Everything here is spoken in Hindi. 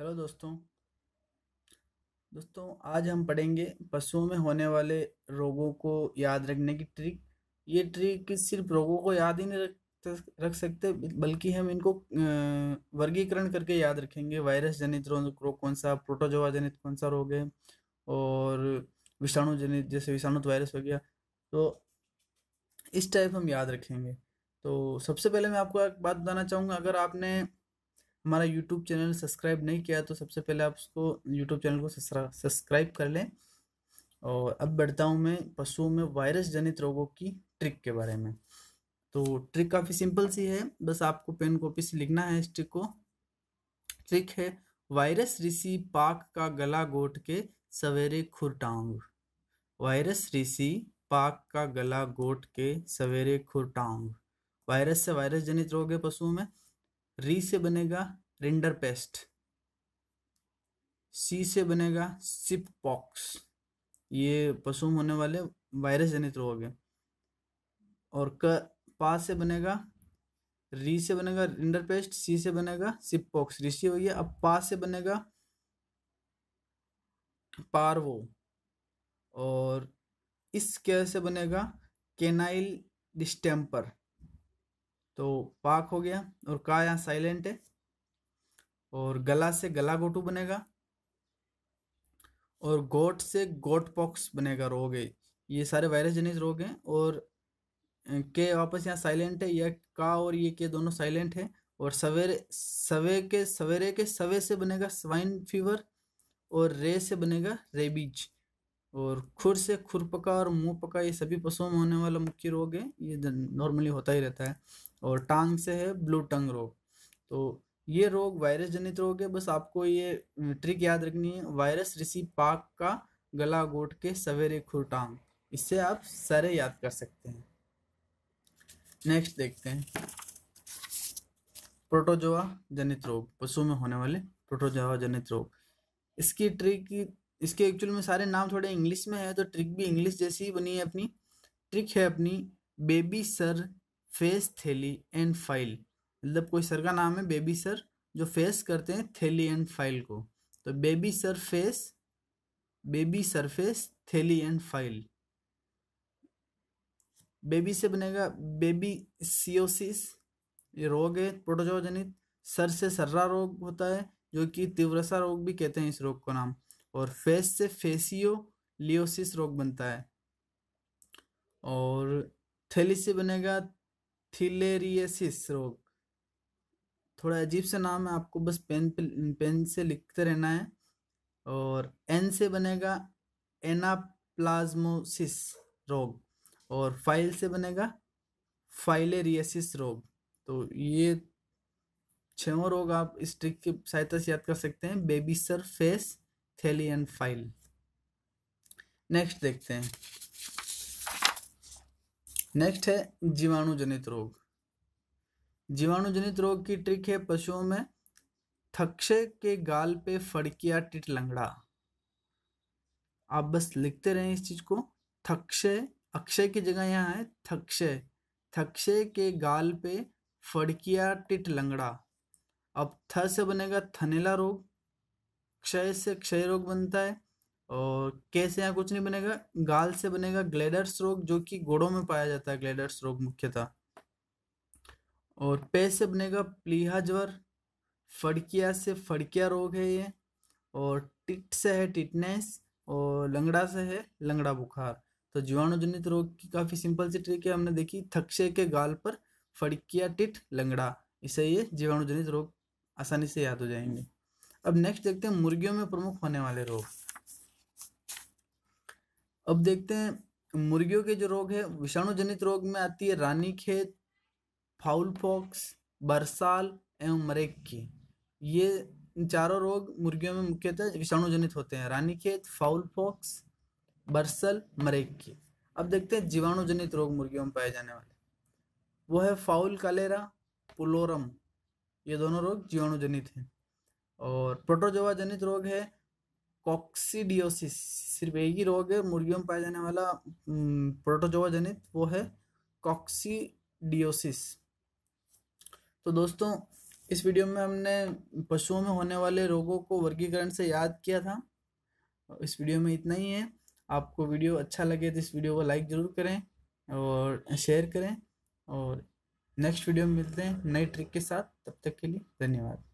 हेलो दोस्तों दोस्तों आज हम पढ़ेंगे पशुओं में होने वाले रोगों को याद रखने की ट्रिक ये ट्रिक सिर्फ रोगों को याद ही नहीं रख रख सकते बल्कि हम इनको वर्गीकरण करके याद रखेंगे वायरस जनित रोग कौन सा प्रोटोजोआ जनित कौन सा रोग है और विषाणु जनित जैसे विषाणु तो वायरस हो गया तो इस टाइप हम याद रखेंगे तो सबसे पहले मैं आपको एक बात बताना चाहूँगा अगर आपने हमारा यूट्यूब चैनल सब्सक्राइब नहीं किया तो सबसे पहले आप उसको यूट्यूब चैनल को सब्सक्राइब कर लें और अब बढ़ता हूँ मैं पशुओं में वायरस जनित रोगों की ट्रिक के बारे में तो ट्रिक काफ़ी सिंपल सी है बस आपको पेन कॉपी से लिखना है इस ट्रिक को ट्रिक है वायरस ऋषि पाक का गला घोट के सवेरे खुरटाऊंग वायरस ऋषि पाक का गला घोट के सवेरे खुरटाऊंग वायरस से वायरस जनित रोग है पशुओं में री से बनेगा रेंडर पेस्ट सी से बनेगा सिप पॉक्स ये पशु में होने वाले वायरस जनित रोग है और क पा से बनेगा री से बनेगा रिंडर पेस्ट सी से बनेगा सिप पॉक्स ऋषि हो गया अब पा से बनेगा पारवो और इस कैसे से बनेगा केनाइल डिस्टेम्पर तो पाक हो गया और का यहाँ साइलेंट है और गला से गला गोटू बनेगा और गोट से गोट पॉक्स बनेगा रोग है ये सारे वायरस जनित रोग हैं और के वापस यहाँ साइलेंट है यह का और ये के दोनों साइलेंट है और सवेरे सवे के सवेरे के सवे से बनेगा स्वाइन फीवर और रे से बनेगा रेबीज और खुर से खुरपका और मुंह पका ये सभी पशुओं में होने वाला मुख्य रोग है ये नॉर्मली होता ही रहता है और टांग से है ब्लू टंग रोग तो ये रोग वायरस जनित रोग है बस आपको ये ट्रिक याद रखनी है वायरस ऋषि पाक का गला गोट के सवेरे खुरटांग इससे आप सारे याद कर सकते हैं नेक्स्ट देखते हैं प्रोटोजोआ जनित रोग पशु में होने वाले प्रोटोजोआ जनित रोग इसकी ट्रिक इसके एक्चुअल में सारे नाम थोड़े इंग्लिश में है तो ट्रिक भी इंग्लिश जैसी ही बनी है अपनी ट्रिक है अपनी बेबी सर फेस थैली एंड फाइल मतलब कोई सर का नाम है बेबी सर जो फेस करते हैं थैली एंड फाइल को तो baby surface baby surface थैली एंड फाइल बेबी से बनेगा बेबी सियोसिस ये रोग है प्रोटोजोजनित सर से सर्रा रोग होता है जो कि तीव्रसा रोग भी कहते हैं इस रोग को नाम और फेस से फेसियो लियोसिस रोग बनता है और थैली से बनेगा थिलेरियसिस रोग थोड़ा अजीब सा नाम है आपको बस पेन पे पेन से लिखते रहना है और एन से बनेगा एनाप्लाज्मोसिस रोग और फाइल से बनेगा फाइलेरियसिस रोग तो ये छहों रोग आप इस ट्रिक की सहायता से याद कर सकते हैं बेबी सर फेस थेलियन फाइल नेक्स्ट देखते हैं नेक्स्ट है जीवाणु जनित रोग जीवाणु जनित रोग की ट्रिक है पशुओं में थक्षे के गाल पे फड़किया टिट लंगड़ा आप बस लिखते रहें इस चीज को थक्षे अक्षय की जगह यहाँ है थक्षे थक्षे के गाल पे फड़किया टिट लंगड़ा अब थ से बनेगा थनेला रोग क्षय से क्षय रोग बनता है और कैसे यहाँ कुछ नहीं बनेगा गाल से बनेगा ग्लेडर्स रोग जो कि गोड़ों में पाया जाता है ग्लेडर्स रोग मुख्यतः और पे से बनेगा प्लीहा ज्वर फड़किया से फड़किया रोग है ये और टिट से है टिटनेस और लंगड़ा से है लंगड़ा बुखार तो जीवाणुजनित रोग की काफ़ी सिंपल सी ट्रिक है हमने देखी थक्से के गाल पर फड़किया टिट लंगड़ा इसे ये जीवाणुजनित रोग आसानी से याद हो जाएंगे अब नेक्स्ट देखते हैं मुर्गियों में प्रमुख होने वाले रोग अब देखते हैं मुर्गियों के जो रोग है विषाणु जनित रोग में आती है रानी खेत फाउल फॉक्स बरसाल एवं मरेक्की ये चारों रोग मुर्गियों में मुख्यतः विषाणु जनित होते हैं रानी खेत फाउल फॉक्स बरसल मरेक्की अब देखते हैं जीवाणु जनित रोग मुर्गियों में पाए जाने वाले वो है फाउल कलेरा पुलोरम ये दोनों रोग जीवाणु जनित हैं और प्रोटोजोवा जनित रोग है कॉक्सीडियोसिस सिर्फ एक ही रोग है मुर्गियों में पाया जाने वाला प्रोटोजोवा जनित वो है कॉक्सीडियोसिस तो दोस्तों इस वीडियो में हमने पशुओं में होने वाले रोगों को वर्गीकरण से याद किया था इस वीडियो में इतना ही है आपको वीडियो अच्छा लगे तो इस वीडियो को लाइक ज़रूर करें और शेयर करें और नेक्स्ट वीडियो में मिलते हैं नई ट्रिक के साथ तब तक के लिए धन्यवाद